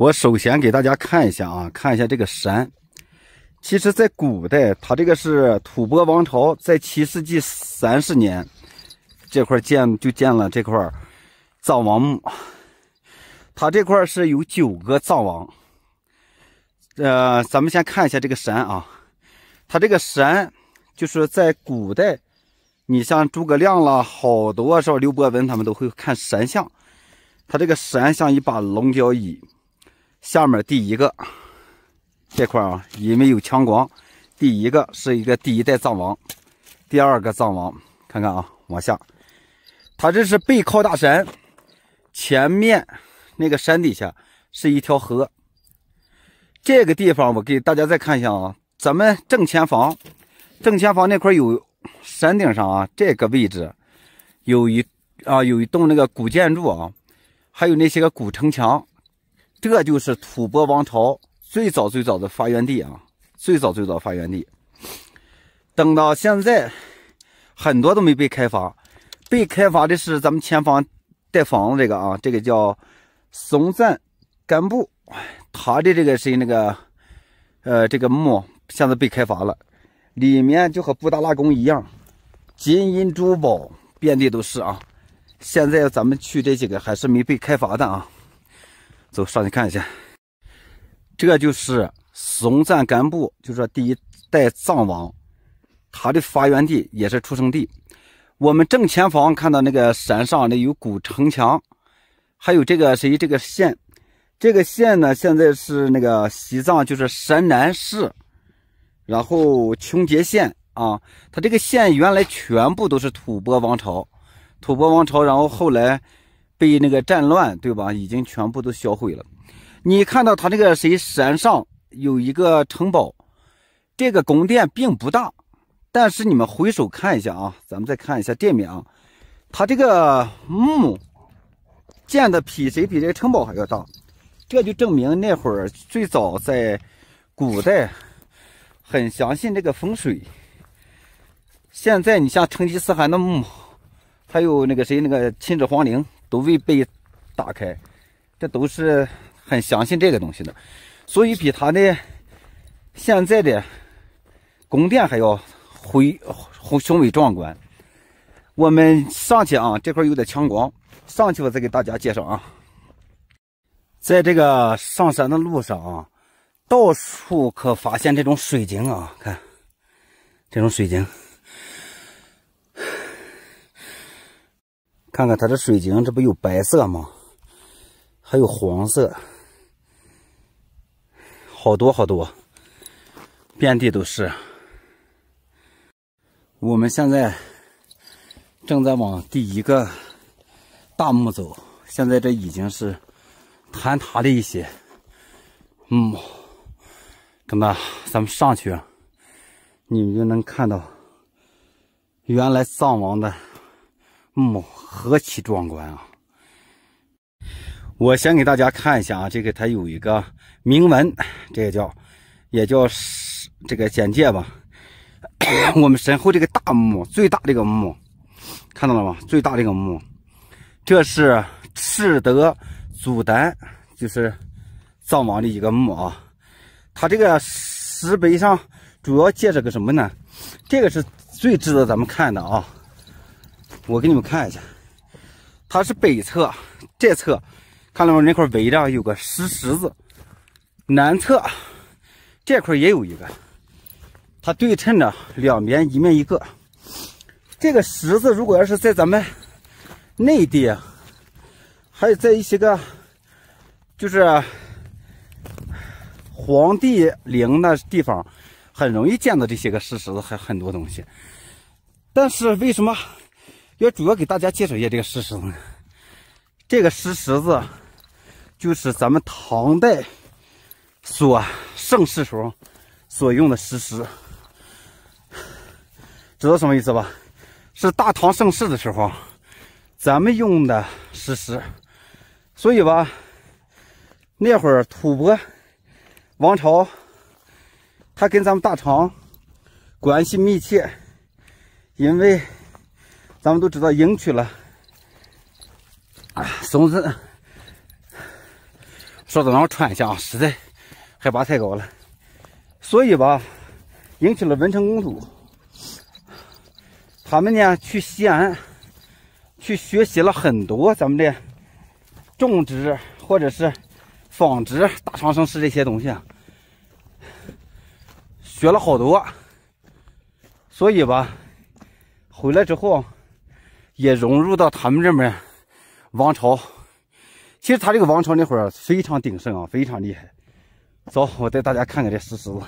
我首先给大家看一下啊，看一下这个山。其实，在古代，它这个是吐蕃王朝在七世纪三十年这块建就建了这块藏王墓。它这块是有九个藏王。呃，咱们先看一下这个山啊，它这个山就是在古代，你像诸葛亮了，好多候刘伯温他们都会看神像。它这个山像一把龙角椅。下面第一个这块啊，因为有强光。第一个是一个第一代藏王，第二个藏王，看看啊，往下。他这是背靠大山，前面那个山底下是一条河。这个地方我给大家再看一下啊，咱们正前方，正前方那块有山顶上啊，这个位置有一啊有一栋那个古建筑啊，还有那些个古城墙。这就是吐蕃王朝最早最早的发源地啊，最早最早发源地。等到现在，很多都没被开发，被开发的是咱们前方带房子这个啊，这个叫松赞干布，他的这个是那个，呃，这个墓现在被开发了，里面就和布达拉宫一样，金银珠宝遍地都是啊。现在咱们去这几个还是没被开发的啊。走上去看一下，这就是松赞干布，就是说第一代藏王，他的发源地也是出生地。我们正前方看到那个山上那有古城墙，还有这个谁？这个县？这个县呢？现在是那个西藏，就是山南市，然后琼结县啊。它这个县原来全部都是吐蕃王朝，吐蕃王朝，然后后来。被那个战乱，对吧？已经全部都销毁了。你看到他那个谁山上有一个城堡，这个宫殿并不大，但是你们回首看一下啊，咱们再看一下这面啊，他这个墓建的比谁比这个城堡还要大，这就证明那会儿最早在古代很相信这个风水。现在你像成吉思汗的墓，还有那个谁那个秦始皇陵。都未被打开，这都是很相信这个东西的，所以比它的现在的宫殿还要恢雄伟壮观。我们上去啊，这块有点强光，上去我再给大家介绍啊。在这个上山的路上啊，到处可发现这种水晶啊，看这种水晶。看看它这水晶，这不有白色吗？还有黄色，好多好多，遍地都是。我们现在正在往第一个大墓走，现在这已经是坍塌了一些嗯，等到咱们上去，你们就能看到原来藏王的。墓何其壮观啊！我先给大家看一下啊，这个它有一个铭文，这个叫也叫这个简介吧。我们身后这个大墓，最大的一个墓，看到了吗？最大的一个墓，这是赤德祖丹，就是藏王的一个墓啊。他这个石碑上主要介绍个什么呢？这个是最值得咱们看的啊。我给你们看一下，它是北侧这侧，看到没？那块围着有个石狮子，南侧这块也有一个，它对称的，两边一面一个。这个石子如果要是在咱们内地，还有在一些个就是皇帝陵的地方，很容易见到这些个石狮子还很多东西，但是为什么？要主要给大家介绍一下这个石狮子。这个石狮子就是咱们唐代所盛世时候所用的石狮，知道什么意思吧？是大唐盛世的时候咱们用的石狮，所以吧，那会儿吐蕃王朝他跟咱们大唐关系密切，因为。咱们都知道迎娶了，松子，说的让我穿一下啊，实在海拔太高了，所以吧，迎娶了文成公主，他们呢去西安，去学习了很多咱们的种植或者是纺织、大长生式这些东西，学了好多，所以吧，回来之后。也融入到他们这边王朝。其实他这个王朝那会儿非常鼎盛啊，非常厉害。走，我带大家看看这石狮子。